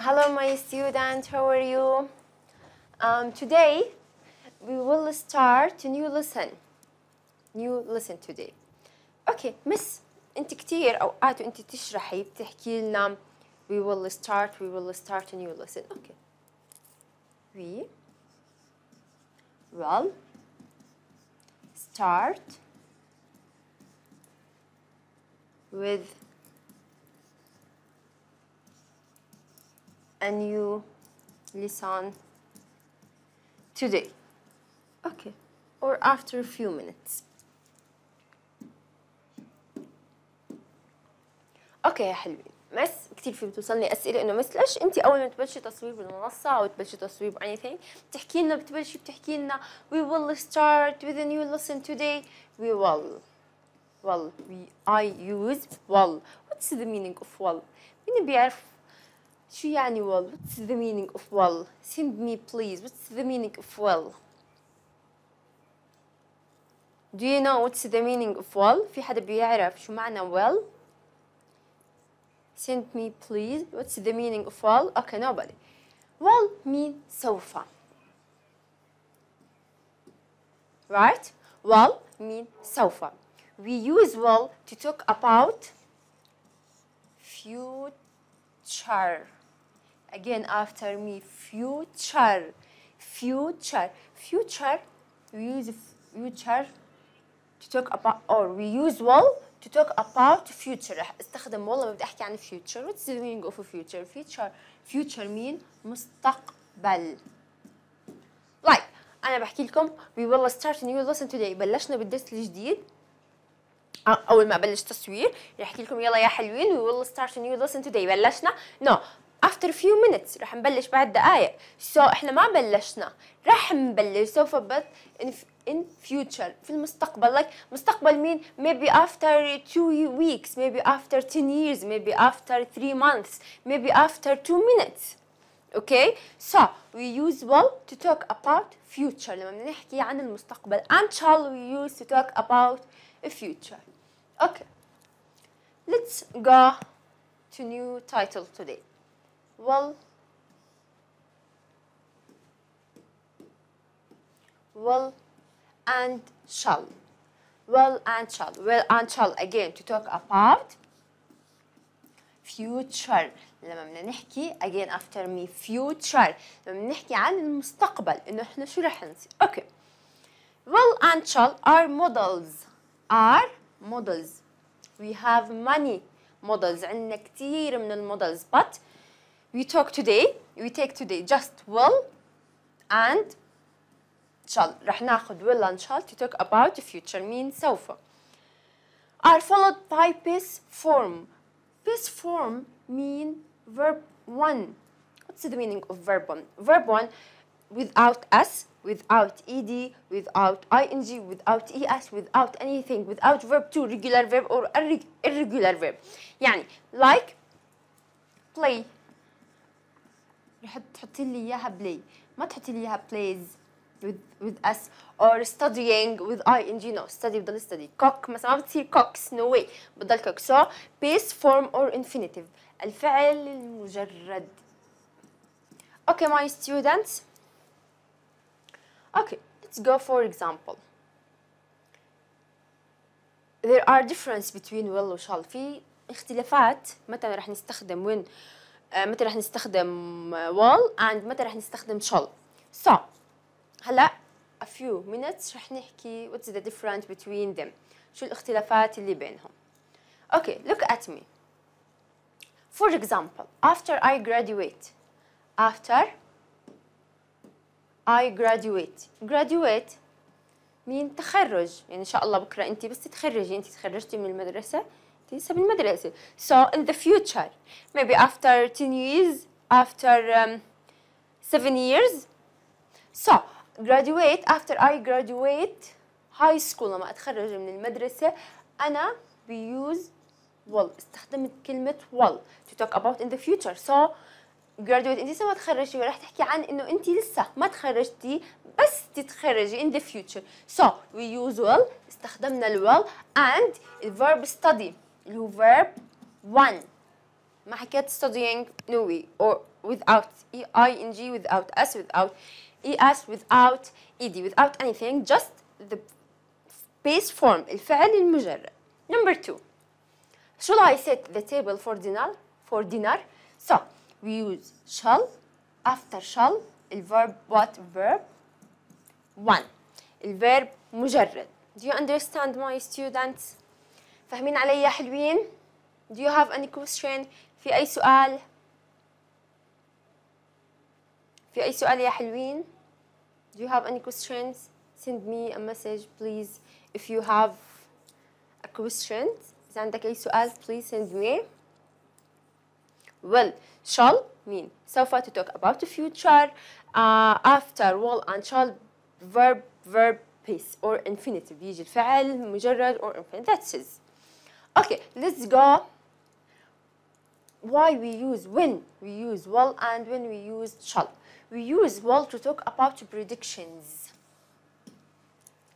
Hello, my student. How are you? Um, today, we will start a new lesson. New lesson today. Okay, miss, انت كتير اوقات وانت تشرحي بتحكي لنا we will start, we will start a new lesson. Okay. We will start with And you listen today. Okay, or after a few minutes. اوكي يا حلوين بس كثير في بتوصلني اسئله انه مثل ليش انت اول ما تبلشي تصوير بالمنصه او تبلشي تصوير ب anything بتحكي لنا بتبلشي بتحكي لنا we will start with a new lesson today we will well we I use well what's the meaning of well مين بيعرف شو يعني well what's the meaning of well send me please what's the meaning of well do you know what's the meaning of well في حدا بيعرف شو معنى well send me please what's the meaning of well okay nobody well mean سوف right well mean سوف we use well to talk about future again after me future future future we use future to talk about or we use will to talk about future رح استخدم والله ما بدي احكي عن future what's the meaning of future future future mean مستقبل like انا بحكي لكم we will start a new lesson today بلشنا بالدرس الجديد اول ما بلش تصوير رح احكي لكم يلا يا حلوين we will start a new lesson today بلشنا no after few minutes رح نبلش بعد دقايق so احنا ما بلشنا رح نبلش سوف but in, in future في المستقبل like مستقبل مين maybe after two weeks maybe after 10 years maybe after 3 months maybe after 2 minutes okay so we use will to talk about future لما بنحكي عن المستقبل and shall we use to talk about a future okay let's go to new title today well will and shall will and shall will and shall again to talk about future لما بدنا نحكي again after me future لما بنحكي عن المستقبل انه احنا شو رح نصير اوكي okay. will and shall are models are models we have many models عندنا كثير من المodels but we talk today we take today just will and shall رح will and shall to talk about the future means سوف are followed by this form this form mean verb 1 what's the meaning of verb 1 verb 1 without s without ed without ing without es without anything without verb 2 regular verb or irregular verb يعني like play رح تحطي لي اياها بلاي ما تحطي لي اياها بلايز with with us or studying with ing no study بضل study cock مثلا ما بتصير cocks no way بضل cock so base form or infinitive الفعل المجرد okay my students okay let's go for example there are difference between will و shall في اختلافات متى رح نستخدم when متى رح نستخدم wall and متى رح نستخدم shall so هلا a few minutes رح نحكي what's the difference between them شو الاختلافات اللي بينهم okay look at me for example after I graduate after I graduate graduate مين تخرج يعني ان شاء الله بكره انت بس تتخرجي انت تخرجتي من المدرسه لسه بالمدرسة so in the future maybe after 10 years after um, 7 years so graduate after I graduate high school لما أتخرج من المدرسة أنا use will استخدمت كلمة will to talk about in the future so graduate انت لسه ما تخرجتي وراح تحكي عن انه انت لسه ما تخرجتي بس تتخرجي in the future so we use will استخدمنا ال will and verb study verb one ما حكيت studying نوي or without e i n g without s without e s without e d without anything just the base form الفعل المجرد number two shall I set the table for dinner for dinner so we use shall after shall verb what verb one verb مجرد do you understand my students فاهمين علي يا حلوين do you have any question في اي سؤال في اي سؤال يا حلوين do you have any questions send me a message please if you have a question اذا عندك اي سؤال please send me well shall mean سوف to talk about the future uh, after will and shall verb verb piece or infinitive يجي الفعل مجرد or infinitive that's it Okay, let's go. Why we use when we use will and when we use shall. We use will to talk about predictions.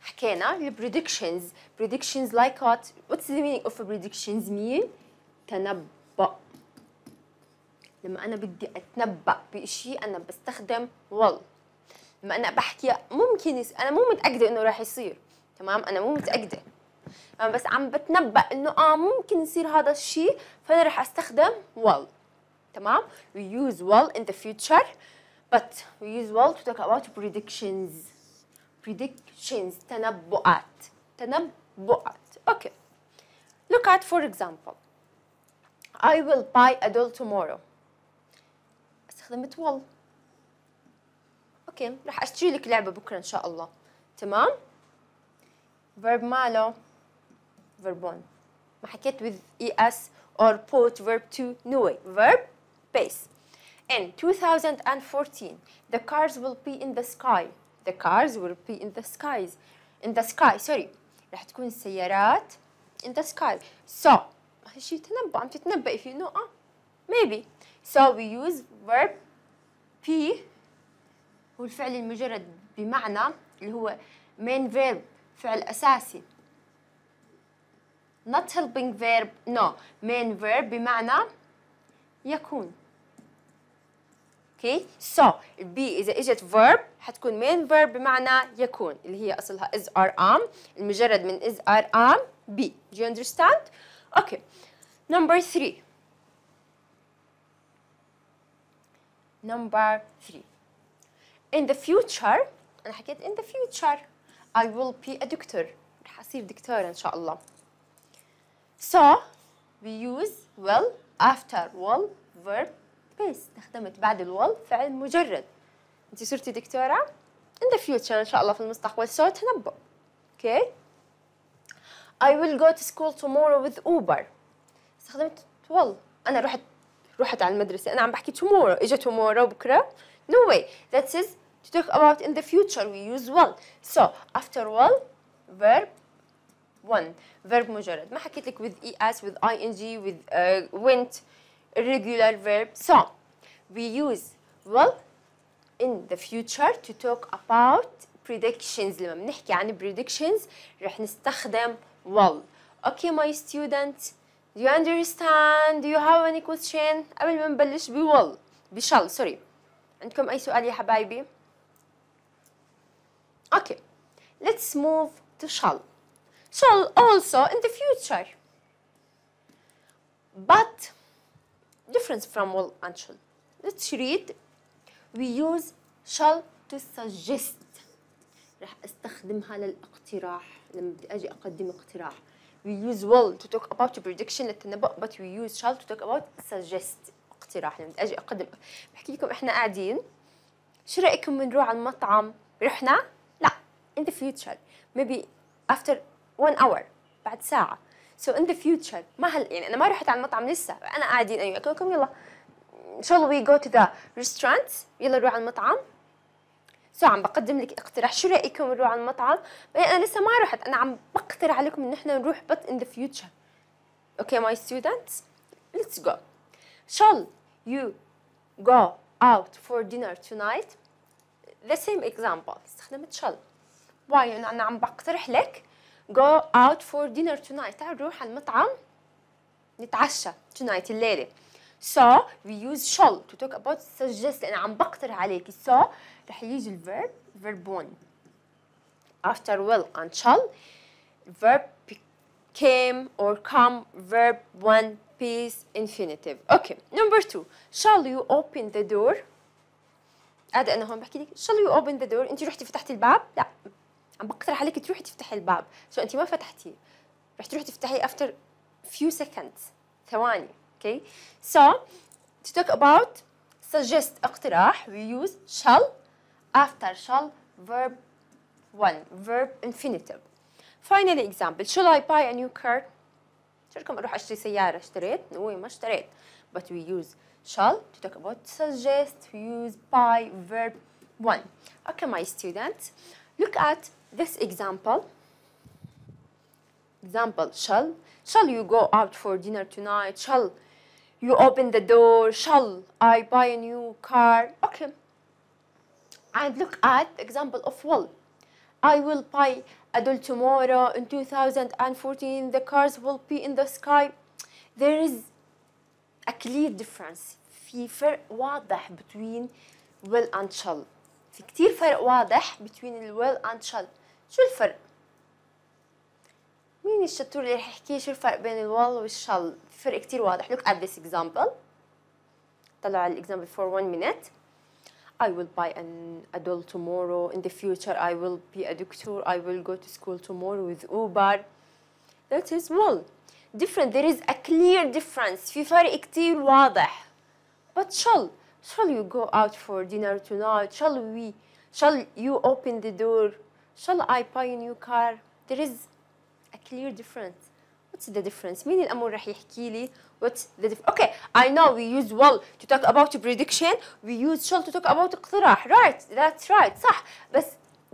حكينا ال predictions. Predictions like what? What's the meaning of predictions mean? تنبأ. لما أنا بدي أتنبأ بشيء أنا بستخدم will. لما أنا بحكي ممكن أنا مو متأكدة إنه راح يصير. تمام؟ أنا مو متأكدة. بس عم بتنبأ انه اه ممكن يصير هذا الشيء فانا رح استخدم will تمام we use will in the future but we use will to talk about predictions predictions تنبؤات تنبؤات اوكي okay. look at for example I will buy a doll tomorrow استخدمت will اوكي رح اشتري لك لعبه بكره ان شاء الله تمام verb ماله verb 1 ما حكيت with es or put verb 2 no way verb base in 2014 the cars will be in the sky the cars will be in the skies in the sky sorry راح تكون السيارات in the sky so شي تنبأ عم تتنبأ if you know uh, maybe so we use verb be هو الفعل المجرد بمعنى اللي هو main verb فعل أساسي not helping verb no main verb بمعنى يكون okay so B إذا اجت verb حتكون main verb بمعنى يكون اللي هي أصلها is our am المجرد من is our am B do you understand okay number three number three in the future أنا حكيت in the future I will be a doctor رح أصير دكتور إن شاء الله So we use will after will verb base استخدمت بعد الول فعل مجرد انت صرتي دكتورة in the future ان شاء الله في المستقبل so تنبؤ okay. I will go to school tomorrow with Uber استخدمت will انا رحت رحت على المدرسة انا عم بحكي tomorrow اجا tomorrow بكرة no way that is to talk about in the future we use will so after will verb 1 verb مجرد ما حكيت لك with es with ing with uh, went irregular verb so we use will in the future to talk about predictions لما بنحكي عن predictions رح نستخدم will okay my students do you understand do you have any question قبل ما نبلش ب will ب shall sorry عندكم أي سؤال يا حبايبي okay let's move to shall shall also in the future. But difference from will and shall. Let's read. We use shall to suggest. رح استخدمها للاقتراح لما بدي اجي اقدم اقتراح. We use will to talk about prediction للتنبؤ but we use shall to talk about suggest اقتراح لما بدي اجي اقدم بحكي لكم احنا قاعدين شو رايكم بنروح على المطعم؟ رحنا؟ لا in the future maybe after 1 اور بعد ساعه سو ان ذا فيوتشر ما هل يعني انا ما رحت على المطعم لسه انا قاعدين ايوه قلت لكم يلا شول وي جو تو ذا ريستورانت يلا نروح على المطعم سو عم بقدم لك اقتراح شو رايكم نروح على المطعم إيه، انا لسه ما رحت انا عم بقترح عليكم ان احنا نروح but in the future ماي ستودنتس ليتس جو go shall يو جو اوت فور دينر تونايت ذا سيم اكزامبل استخدمت shall واي انا عم بقترح لك go out for dinner tonight تعال نروح على المطعم نتعشى tonight الليلة so we use shall to talk about suggest أنا عم بقترح عليكي so رح يجي الverb verb one after will and shall verb came or come verb one piece infinitive okay number two shall you open the door هذا انا هون بحكي لك shall you open the door انت رحتي فتحتي الباب لا عم بقترح عليك تروحي تفتحي الباب سو انت ما فتحتيه رح تروحي تفتحي افتر فيو seconds ثواني اوكي سو to talk about suggest اقتراح we use shall after shall verb 1 verb infinitive finally example shall I buy a new car رايكم اروح اشتري سياره اشتريت نقول ما اشتريت but we use shall to talk about suggest we use buy verb one okay my students Look at this example. Example, shall. Shall you go out for dinner tonight? Shall you open the door? Shall I buy a new car? Okay. And look at example of will. I will buy a doll tomorrow. In 2014, the cars will be in the sky. There is a clear difference في فرق واضح between will and shall في كتير فرق واضح بين will and shall شو الفرق مين الشطور اللي رح يحكي شو الفرق بين will الويل والشال فرق كتير واضح look at this example طلعوا على example for one minute I will buy an adult tomorrow in the future I will be a doctor I will go to school tomorrow with Uber that is will different there is a clear difference في فرق كتير واضح but shall Shall you go out for dinner tonight? Shall we? Shall you open the door? Shall I buy a new car? There is a clear difference. What's the difference? مين الأمر راح يحكي لي what's the difference? Okay, I know we use will to talk about prediction, we use shall to talk about اقتراح, right? That's right, صح. بس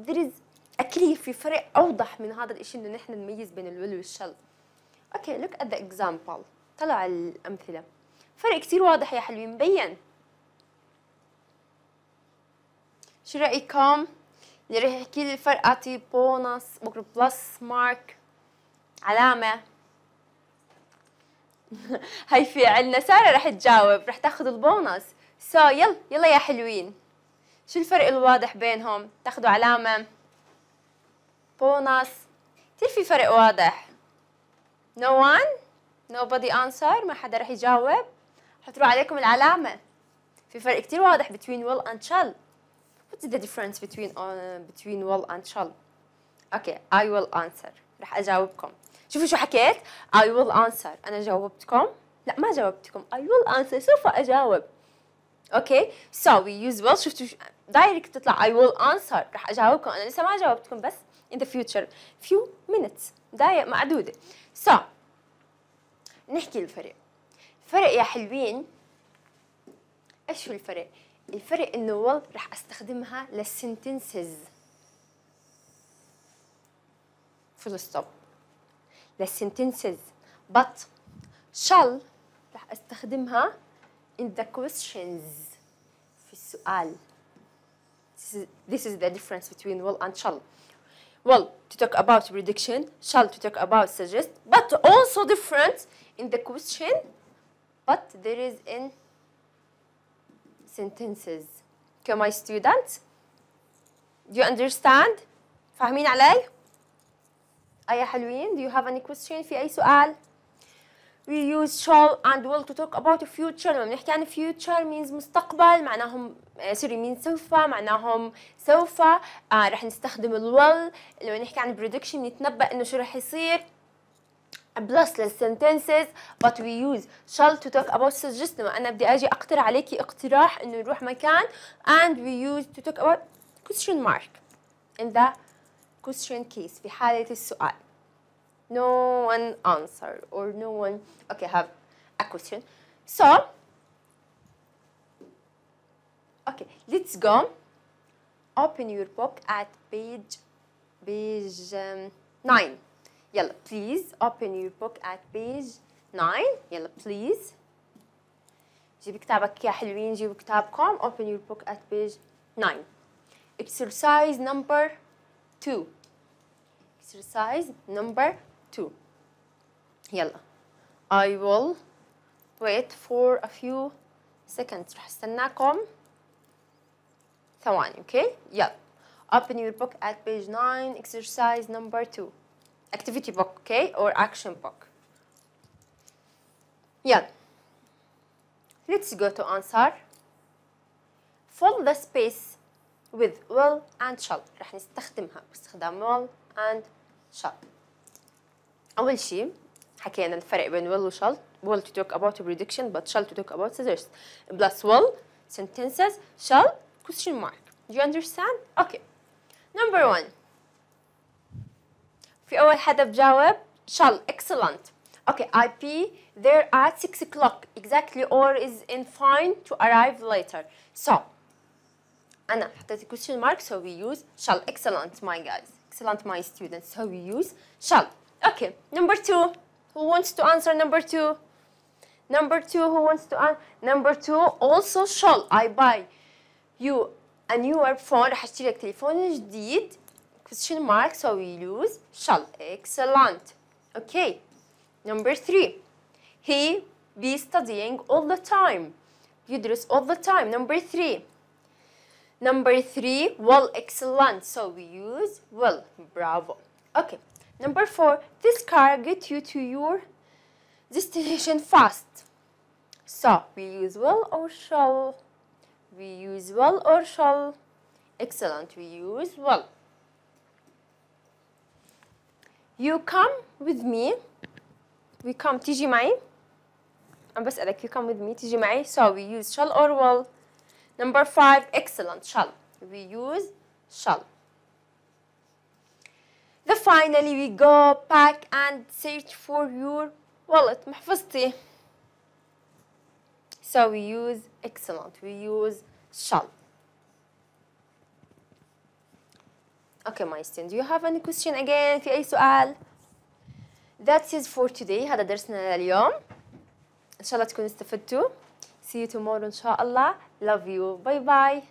there is a clear في فرق أوضح من هذا الإشي إنه نحن نميز بين الويل والشل. Okay, look at the example. طلع الأمثلة. فرق كتير واضح يا حلوين مبين. شو رايكم اللي رح يحكي لي الفرق اعطي بونص بكره بلس مارك علامه هاي في عندنا ساره رح تجاوب رح تاخذ البونص سو so, يلا يلا يا حلوين شو الفرق الواضح بينهم تاخذوا علامه بونص كثير في فرق واضح no one nobody answer ما حدا رح يجاوب حتروح عليكم العلامه في فرق كثير واضح between will and shall What is the difference between uh, between will and shall? Okay, I will answer. رح أجاوبكم. شوفوا شو حكيت؟ I will answer. أنا جاوبتكم؟ لا ما جاوبتكم. I will answer. سوف أجاوب. Okay, so we use will. شفتوا دايركت تطلع I will answer. رح أجاوبكم. أنا لسه ما جاوبتكم بس in the future few minutes دقائق معدودة. So نحكي الفرق. فرق يا حلوين ايش هو الفرق؟ الفرق انه والله رح استخدمها للسنتنسز فول ستوب للسنتنسز but shall رح استخدمها in the questions في السؤال this is the difference between will and shall will to talk about prediction shall to talk about suggest but also different in the question but there is in sentences Okay, my students. Do you understand? فاهمين علي؟ أي حلوين؟ Do you have any question في أي سؤال؟ we use shall and will to talk about the future لما بنحكي عن future means مستقبل معناهم سوري means سوف معناهم سوف آه رح نستخدم ال will لما نحكي عن prediction نتنبأ انه شو رح يصير بلسلس sentences but we use shall to talk about suggestion أنا بدي أجي أقترح عليكي اقتراح إنه نروح مكان and we use to talk about question mark in the question case في حالة السؤال no one answer or no one okay have a question so okay let's go open your book at page page um, 9 Yalla, please open your book at page 9. Yalla, please. جيب كتابك يا حلوين جيبوا كتابكم open your book at page 9. Exercise number 2. Exercise number 2. يلا. I will wait for a few seconds. رح استناكم ثواني اوكي؟ okay? يلا. Open your book at page 9 exercise number 2 activity book okay or action book yeah let's go to answer fill the space with will and shall راح نستخدمها باستخدام will and shall أول شيء حكينا الفرق بين will و shall will to talk about prediction but shall to talk about scissors plus will sentences shall question mark do you understand okay number one في أول حدا بجاوب shall excellent okay I P there at 6 o'clock exactly or is in fine to arrive later so أنا حطيت question mark so we use shall excellent my guys excellent my students so we use shall okay number two who wants to answer number two number two who wants to answer number two also shall I buy you a new phone رح اشتري لك تليفون جديد question mark, so we use shall. Excellent. Okay. Number three, he be studying all the time. يدرس all the time. Number three. Number three, well, excellent. So we use well. Bravo. Okay. Number four, this car get you to your destination fast. So we use well or shall. We use well or shall. Excellent. We use well. You come with me. We come تيجي معي. أنا بسألك you come with me تيجي معي. So we use shall or will. Number five, excellent, shall. We use shall. Then finally we go back and search for your wallet محفظتي. So we use excellent, we use shall. Okay, my students, do you have any question again? في أي سؤال؟ That's it for today. هذا درسنا لليوم. إن شاء الله تكونوا استفدتوا. See you tomorrow إن شاء الله. Love you. Bye bye.